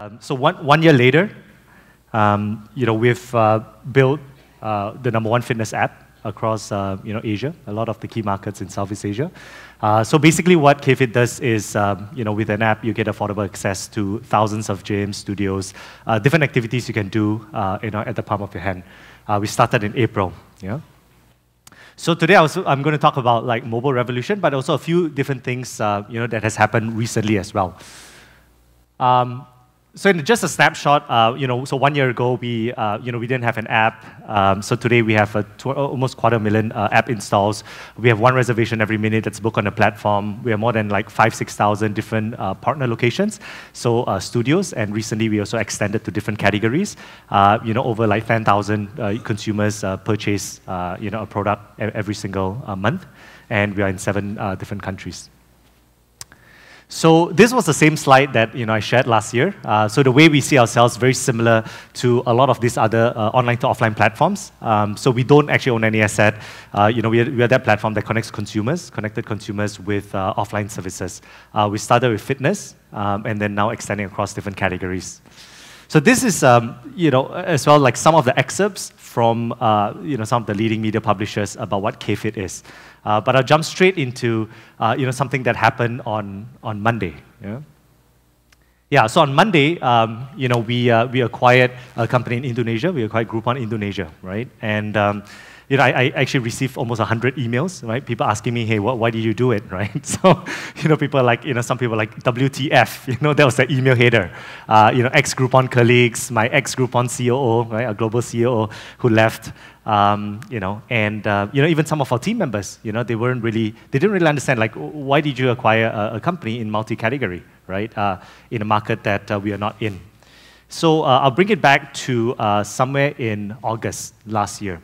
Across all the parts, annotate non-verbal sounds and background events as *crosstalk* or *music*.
Um, so one, one year later, um, you know, we've uh, built uh, the number one fitness app across uh, you know, Asia, a lot of the key markets in Southeast Asia. Uh, so basically what KFit does is, um, you know, with an app, you get affordable access to thousands of gyms, studios, uh, different activities you can do you uh, know, at the palm of your hand. we started in April. Yeah? So today I am going to talk about like mobile revolution, but also a few different things you know, that has happened recently as well. Um, so in just a snapshot, uh, you know, so one year ago, we, uh, you know, we didn't have an app. Um, so today we have a tw- uh, almost quarter million uh, app installs. We have one reservation every minute that's booked on the platform. We have more than like five, 6,000 different uh, partner locations, so uh, studios. And recently we also extended to different categories. you know, over like 10,000 consumers purchase, you know, a product every single month. And we are in seven different countries. So this was the same slide that you know, I shared last year. Uh, so the way we see ourselves very similar to a lot of these other uh, online to offline platforms. Um, so we don't actually own any asset. Uh, you know, we, are, we are that platform that connects consumers, connected consumers with uh, offline services. Uh, we started with fitness um, and then now extending across different categories. So this is, um, you know, as well like some of the excerpts from uh, you know, some of the leading media publishers about what KFIT is. Uh, but I'll jump straight into uh, you know, something that happened on, on Monday. Yeah? Yeah, so on Monday, um, you know, we, uh, we acquired a company in Indonesia. We acquired Groupon Indonesia, right? And um, you know, I, I actually received almost 100 emails, right? People asking me, hey, what, why did you do it, *laughs* right? So, you know, people like, you know, some people like WTF, *laughs* you know, that was the email header. Uh, you know, ex-Groupon colleagues, my ex-Groupon COO, right, a global COO who left, um, you know, and, uh, you know, even some of our team members, you know, they weren't really, they didn't really understand, like, why did you acquire a, a company in multi-category, right, uh, in a market that uh, we are not in, so uh, I'll bring it back to uh, somewhere in August last year.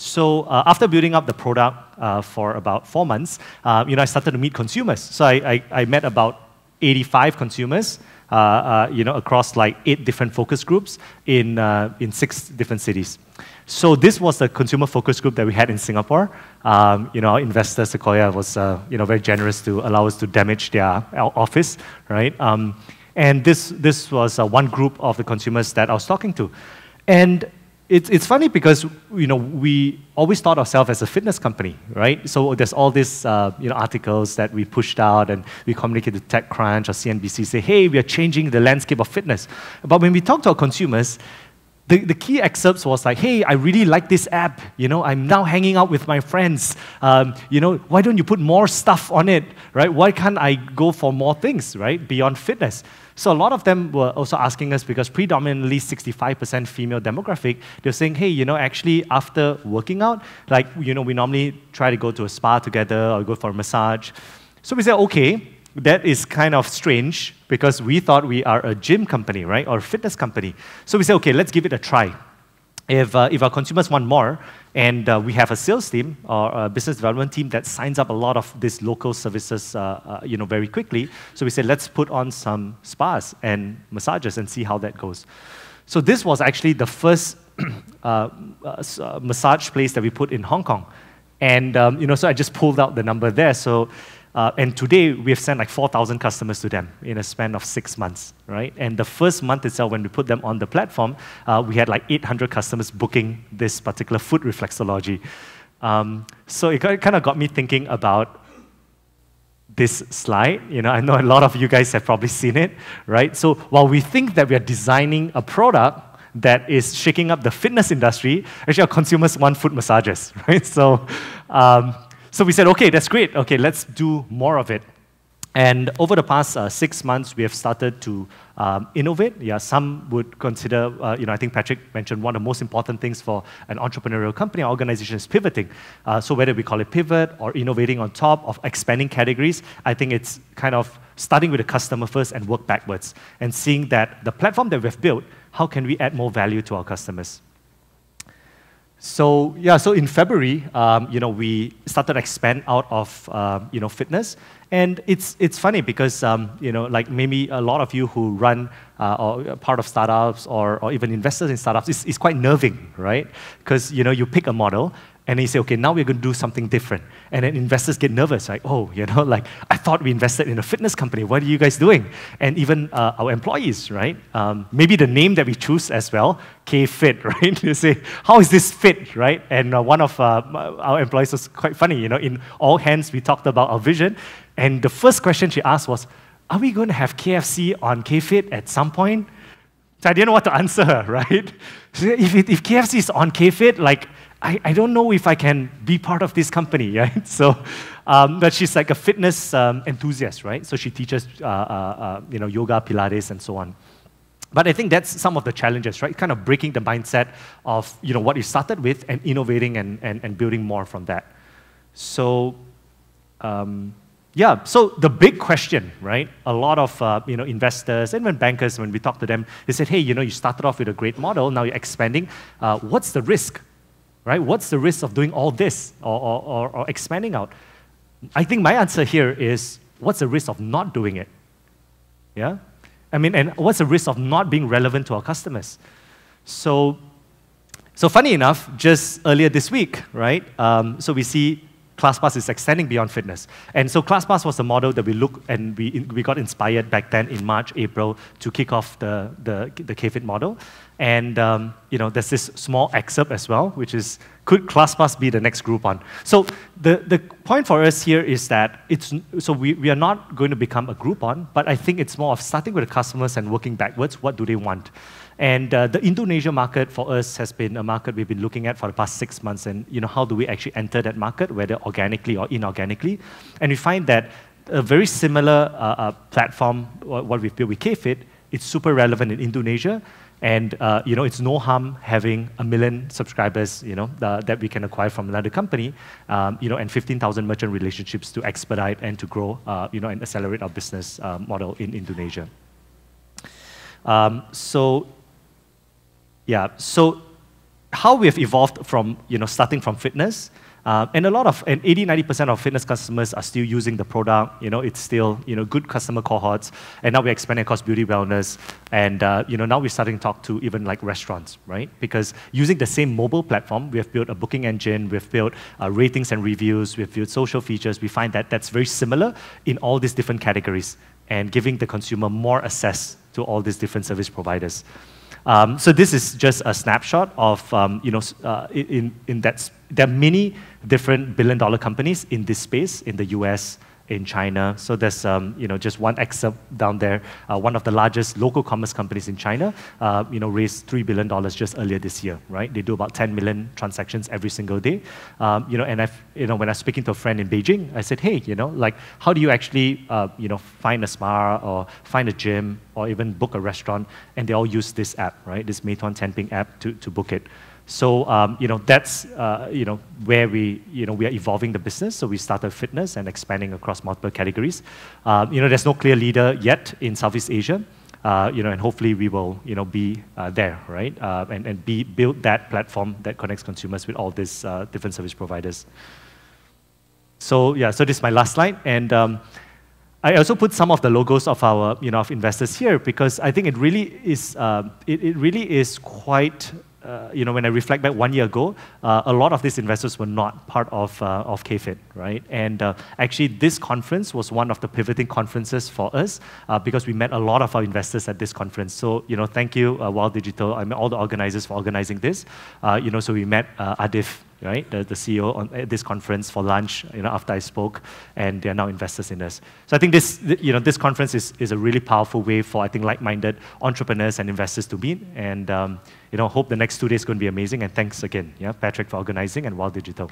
So uh, after building up the product uh, for about four months, uh, you know, I started to meet consumers. So I, I, I met about 85 consumers, uh, uh, you know, across like eight different focus groups in, uh, in six different cities. So this was the consumer focus group that we had in Singapore. Um, you know, our investor Sequoia was, you know, very generous to allow us to damage their office, right? Um, and this, this was one group of the consumers that I was talking to. And it's, it's funny because you know we always thought ourselves as a fitness company, right? So there's all these uh, you know articles that we pushed out and we communicated to TechCrunch or CNBC, say, hey, we are changing the landscape of fitness. But when we talk to our consumers, the, the key excerpts was like, hey, I really like this app. You know, I'm now hanging out with my friends. Um, you know, why don't you put more stuff on it, right? Why can't I go for more things, right, beyond fitness? So a lot of them were also asking us because predominantly 65% female demographic, they're saying, hey, you know, actually after working out, like, you know, we normally try to go to a spa together or go for a massage. So we said, okay, that is kind of strange because we thought we are a gym company, right, or a fitness company. So we said, okay, let's give it a try if, uh, if our consumers want more, and uh, we have a sales team or a business development team that signs up a lot of these local services uh, uh you know, very quickly. So we said, let's put on some spas and massages and see how that goes. So this was actually the first *clears throat* uh, uh, massage place that we put in Hong Kong. And um, you know, so I just pulled out the number there. So uh, and today, we have sent like 4,000 customers to them in a span of six months, right? And the first month itself, when we put them on the platform, uh, we had like 800 customers booking this particular food reflexology. Um, so it, kind of got me thinking about this slide. You know, I know a lot of you guys have probably seen it, right? So while we think that we are designing a product that is shaking up the fitness industry, actually our consumers want food massages, *laughs* right? So um, so we said, okay, that's great. Okay, let's do more of it. And over the past uh, six months, we have started to um, innovate. Yeah, some would consider, uh, you know, I think Patrick mentioned one of the most important things for an entrepreneurial company or organization is pivoting. Uh, so whether we call it pivot or innovating on top of expanding categories, I think it's kind of starting with the customer first and work backwards and seeing that the platform that we've built, how can we add more value to our customers? So yeah, so in February, um, you know, we started to expand out of um, you know fitness, and it's it's funny because um, you know, like maybe a lot of you who run uh, or part of startups or, or even investors in startups, it's, it's quite nerving, right? Because you know, you pick a model and they say, okay, now we're going to do something different. And then investors get nervous, like, oh, you know, like, I thought we invested in a fitness company. What are you guys doing? And even uh, our employees, right? Um, maybe the name that we choose as well, K-Fit, *laughs* right? they say, how is this fit, right? And uh, one of uh, our employees was quite funny. You know, in all hands, we talked about our vision. And the first question she asked was, are we going to have KFC on K-Fit at some point? So I didn't know what to answer her, *laughs* right? If, it, if KFC is on K Fit, like I, I don't know if I can be part of this company, *laughs* right? So, um, but she's like a fitness um, enthusiast, right? So she teaches, uh, uh, uh, you know, yoga, Pilates, and so on. But I think that's some of the challenges, right? Kind of breaking the mindset of, you know, what you started with and innovating and, and, and building more from that. So, um, yeah, so the big question, right? A lot of uh, you know, investors and when bankers, when we talk to them, they said, hey, you know, you started off with a great model, now you're expanding. Uh, what's the risk? right? What's the risk of doing all this or, or, or, or expanding out? I think my answer here is what's the risk of not doing it? Yeah? I mean, and what's the risk of not being relevant to our customers? So, so funny enough, just earlier this week, right? Um, so we see ClassPass is extending beyond fitness. And so ClassPass was the model that we looked and we, we got inspired back then in March, April to kick off the, the, the KFIT model. And um, you know, there's this small excerpt as well, which is could ClassPass be the next Groupon? So the, the point for us here is that it's so we, we are not going to become a Groupon, but I think it's more of starting with the customers and working backwards. What do they want? And uh, the Indonesia market for us has been a market we've been looking at for the past six months. And you know, how do we actually enter that market, whether organically or inorganically? And we find that a very similar uh, uh, platform, what we've built with KFIT, it's super relevant in Indonesia. And uh, you know, it's no harm having a million subscribers, you know, uh, that we can acquire from another company, um, you know, and 15,000 merchant relationships to expedite and to grow, uh, you know, and accelerate our business uh, model in Indonesia. Um, so yeah, so how we've evolved from, you know, starting from fitness, uh, and a lot of, and 80, 90% of fitness customers are still using the product. You know, it's still, you know, good customer cohorts. And now we're expanding across beauty, wellness. And, uh, you know, now we're starting to talk to even like restaurants, right? Because using the same mobile platform, we have built a booking engine, we've built uh, ratings and reviews, we've built social features. We find that that's very similar in all these different categories and giving the consumer more access to all these different service providers. Um, so this is just a snapshot of, um, you know, uh, in, in that, there are many different billion dollar companies in this space in the US, in China. So there's um, you know just one excerpt down there. Uh, one of the largest local commerce companies in China, uh, you know, raised three billion dollars just earlier this year. Right? They do about 10 million transactions every single day. Um, you know, and I've, you know when I was speaking to a friend in Beijing, I said, hey, you know, like how do you actually uh, you know find a spa or find a gym or even book a restaurant? And they all use this app, right? This Meituan Tenping app to, to book it. So um, you know that's uh, you know where we you know we are evolving the business. So we started fitness and expanding across multiple categories. Um, you know there's no clear leader yet in Southeast Asia. Uh, you know, and hopefully we will, you know, be uh, there, right? Uh, and and be, build that platform that connects consumers with all these uh, different service providers. So yeah, so this is my last slide, and um, I also put some of the logos of our, you know, of investors here because I think it really is, um, it, it really is quite uh, you know, when I reflect back one year ago, uh, a lot of these investors were not part of, uh, of KFIT, right? And uh, actually, this conference was one of the pivoting conferences for us uh, because we met a lot of our investors at this conference. So, you know, thank you, Wild Digital, I mean, all the organizers for organizing this. you know, so we met Adif, right? The, the CEO on, at this conference for lunch, you know, after I spoke, and they are now investors in us. So I think this, you know, this conference is, is a really powerful way for I think like-minded entrepreneurs and investors to meet. And um, you know, hope the next two days are going to be amazing. And thanks again, yeah, Patrick, for organizing and Wild Digital.